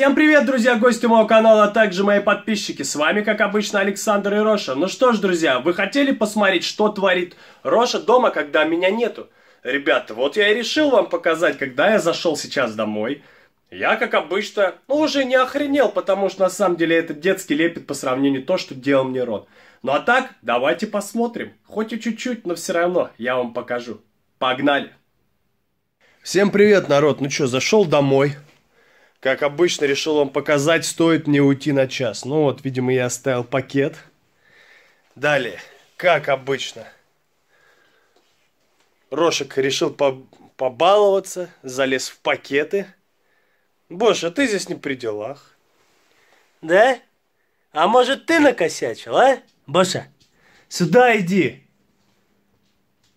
Всем привет, друзья, гости моего канала, а также мои подписчики. С вами, как обычно, Александр и Роша. Ну что ж, друзья, вы хотели посмотреть, что творит Роша дома, когда меня нету? Ребята, вот я и решил вам показать, когда я зашел сейчас домой. Я, как обычно, ну уже не охренел, потому что на самом деле это детский лепет по сравнению с то, что делал мне Рон. Ну а так, давайте посмотрим. Хоть и чуть-чуть, но все равно я вам покажу. Погнали! Всем привет, народ! Ну что, зашел домой, как обычно, решил вам показать, стоит мне уйти на час. Ну вот, видимо, я оставил пакет. Далее, как обычно. Рошек решил побаловаться, залез в пакеты. Боже, а ты здесь не при делах. Да? А может, ты накосячил, а? Боша, сюда иди.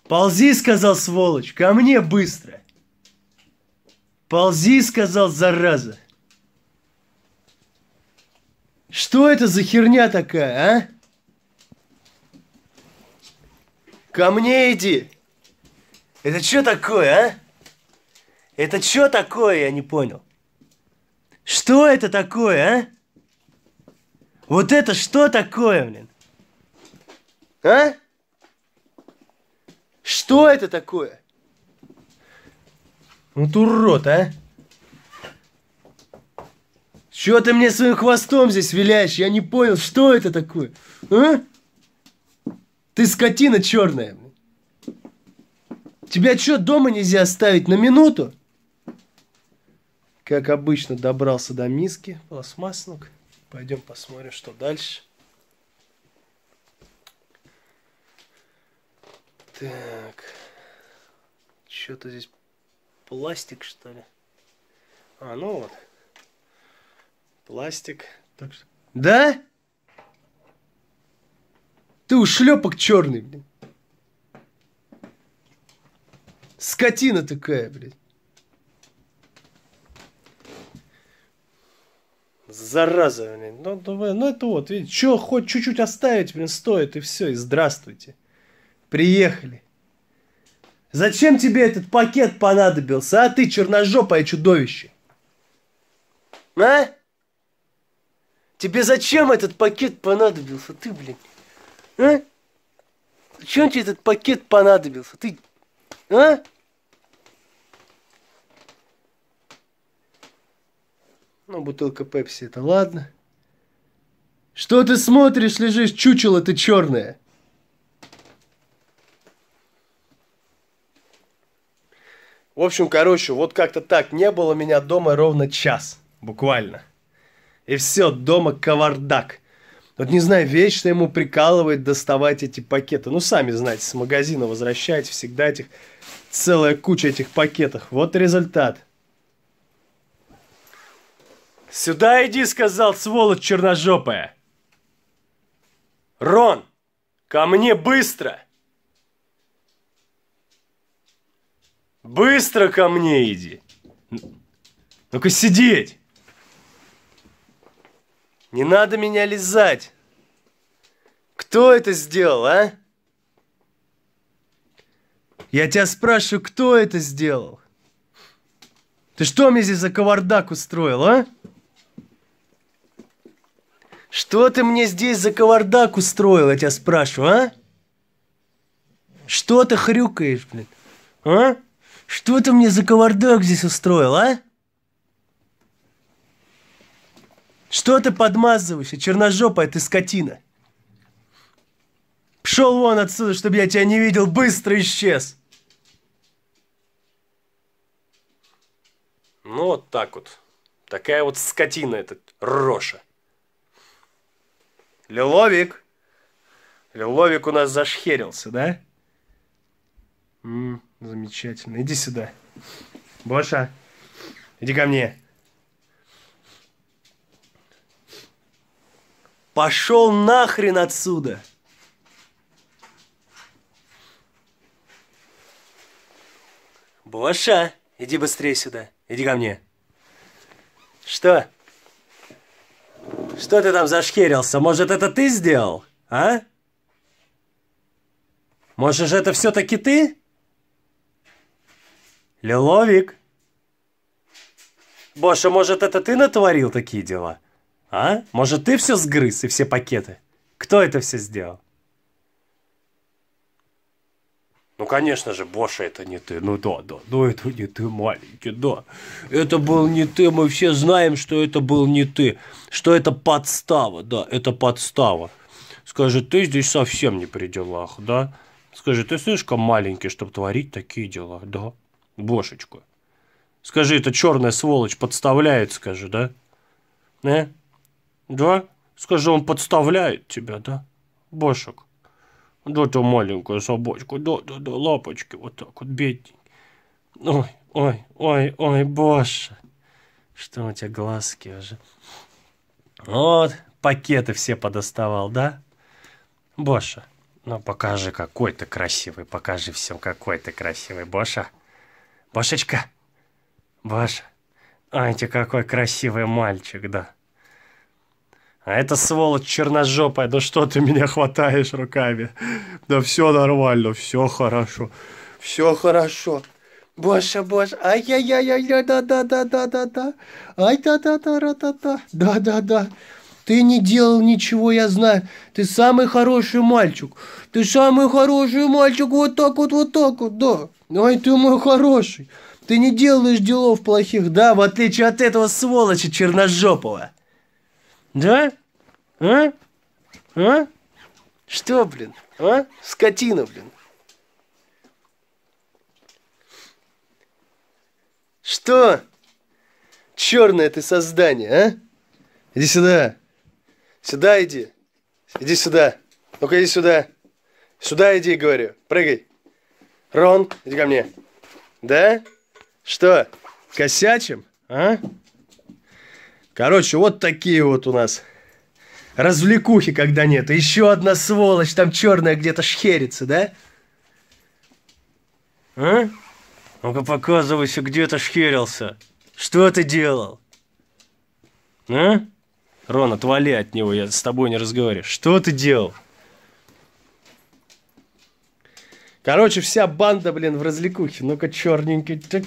Ползи, сказал сволочь, ко мне быстро. Ползи, сказал зараза. Что это за херня такая, а? Ко мне иди. Это что такое, а? Это что такое, я не понял. Что это такое, а? Вот это что такое, блин? А? Что это такое? Вот ну урод, а? Чего ты мне своим хвостом здесь виляешь? Я не понял, что это такое? А? Ты скотина черная. Тебя что, дома нельзя оставить на минуту? Как обычно, добрался до миски пластмассных. Пойдем посмотрим, что дальше. Так. Что-то здесь пластик, что ли? А, ну вот пластик. Так что... Да? Ты ушлепок черный, блин. Скотина такая, блядь. Зараза, блин. Ну, давай, ну это вот, видите, что хоть чуть-чуть оставить, блин, стоит, и все, и здравствуйте. Приехали. Зачем тебе этот пакет понадобился, а ты черножопое чудовище? А? Тебе зачем этот пакет понадобился? Ты, блин. А? Зачем тебе этот пакет понадобился? Ты. А? Ну, бутылка пепси, это ладно. Что ты смотришь, лежишь, чучело ты черное? В общем, короче, вот как-то так. Не было меня дома ровно час. Буквально. И все, дома кавардак. Вот не знаю, вечно ему прикалывает доставать эти пакеты. Ну, сами знаете, с магазина возвращать всегда этих... Целая куча этих пакетов. Вот результат. «Сюда иди», — сказал сволочь черножопая. «Рон, ко мне быстро!» «Быстро ко мне иди!» «Ну-ка сидеть!» Не надо меня лизать. Кто это сделал, а? Я тебя спрашиваю, кто это сделал? Ты что мне здесь за кавардак устроил, а? Что ты мне здесь за кавардак устроил, я тебя спрашиваю, а? Что ты хрюкаешь, блин? А? Что ты мне за кавардак здесь устроил, а? Что ты подмазываешься, черножопая ты скотина? Пшел вон отсюда, чтобы я тебя не видел, быстро исчез. Ну, вот так вот. Такая вот скотина этот Роша. Лиловик. Лиловик у нас зашхерился, да? М -м, замечательно. Иди сюда. Боша, иди ко мне. Пошел нахрен отсюда! Боша, иди быстрее сюда. Иди ко мне. Что? Что ты там зашкерился? Может, это ты сделал? А? Может, это все-таки ты? Лиловик? Боша, может, это ты натворил такие дела? А? Может, ты все сгрыз и все пакеты? Кто это все сделал? Ну, конечно же, Боша, это не ты. Ну да, да, ну это не ты, маленький, да. Это был не ты, мы все знаем, что это был не ты. Что это подстава, да, это подстава. Скажи, ты здесь совсем не при делах, да? Скажи, ты слишком маленький, чтобы творить такие дела, да? Бошечка. Скажи, это черная сволочь подставляет, скажи, да? Э? Да? Скажи, он подставляет тебя, да? Бошек. Да ты маленькая собачка, да, да, да, лапочки, вот так вот, бедненький. Ой, ой, ой, ой, Боша. Что у тебя глазки уже? Вот, пакеты все подоставал, да? Боша, ну покажи, какой ты красивый, покажи всем, какой ты красивый, Боша. Бошечка, Боша, ай, ты какой красивый мальчик, да. А это сволочь черножопая, да что ты меня хватаешь руками? Да все нормально, все хорошо, все хорошо. Боже, боже, ай-яй-яй-яй, да-да-да-да-да-да, ай-да-да-да-да-да, да-да-да. Ты не делал ничего, я знаю. Ты самый хороший мальчик. Ты самый хороший мальчик. Вот так вот, вот так вот, да. Ну, ай, ты мой хороший. Ты не делаешь делов плохих, да, в отличие от этого сволочи черножопого. Да? А? А? Что, блин? А? Скотина, блин. Что? Черное ты создание, а? Иди сюда. Сюда иди. Иди сюда. Ну-ка, иди сюда. Сюда иди, говорю. Прыгай. Рон, иди ко мне. Да? Что, косячим? А? Короче, вот такие вот у нас развлекухи, когда нет. Еще одна сволочь там черная где-то шхерится, да? А? Ну-ка показывайся, где ты шхерился. Что ты делал? А? Рон, отвали от него, я с тобой не разговариваю. Что ты делал? Короче, вся банда, блин, в развлекухе. Ну-ка, черненький, так,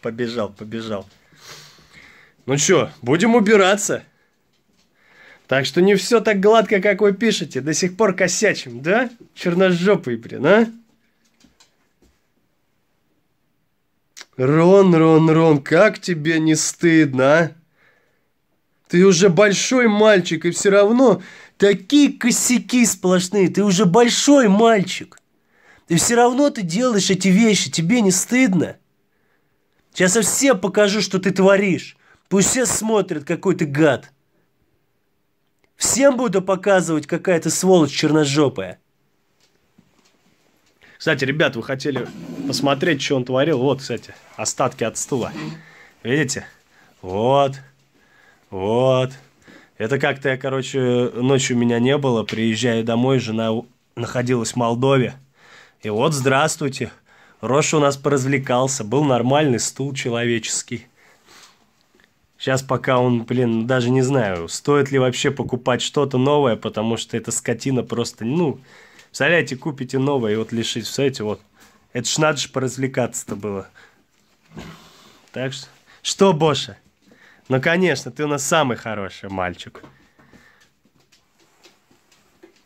побежал, побежал. Ну чё, будем убираться. Так что не все так гладко, как вы пишете. До сих пор косячим, да? Черножопый, блин, а? Рон, Рон, Рон, как тебе не стыдно, а? Ты уже большой мальчик, и все равно такие косяки сплошные. Ты уже большой мальчик. И все равно ты делаешь эти вещи, тебе не стыдно? Сейчас я всем покажу, что ты творишь. Пусть все смотрят, какой ты гад. Всем буду показывать, какая ты сволочь черножопая. Кстати, ребят, вы хотели посмотреть, что он творил. Вот, кстати, остатки от стула. Видите? Вот. Вот. Это как-то я, короче, ночью меня не было. Приезжаю домой, жена находилась в Молдове. И вот, здравствуйте. Роша у нас поразвлекался. Был нормальный стул человеческий. Сейчас пока он, блин, даже не знаю, стоит ли вообще покупать что-то новое, потому что эта скотина просто, ну, представляете, купите новое и вот лишить, все эти вот. Это ж надо же поразвлекаться-то было. Так что, что, Боша? Ну, конечно, ты у нас самый хороший мальчик.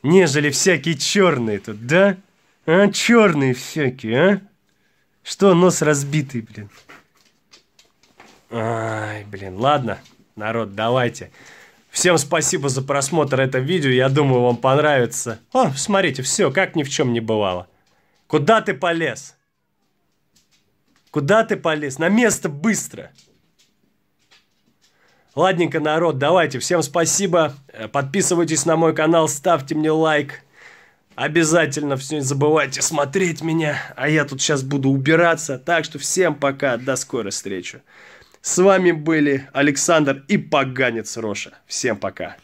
Нежели всякие черные тут, да? А, черные всякие, а? Что, нос разбитый, блин? Ай, блин, ладно, народ, давайте. Всем спасибо за просмотр этого видео, я думаю, вам понравится. О, смотрите, все, как ни в чем не бывало. Куда ты полез? Куда ты полез? На место быстро! Ладненько, народ, давайте, всем спасибо. Э, подписывайтесь на мой канал, ставьте мне лайк. Обязательно все не забывайте смотреть меня, а я тут сейчас буду убираться. Так что всем пока, до скорой встречи. С вами были Александр и Поганец Роша. Всем пока.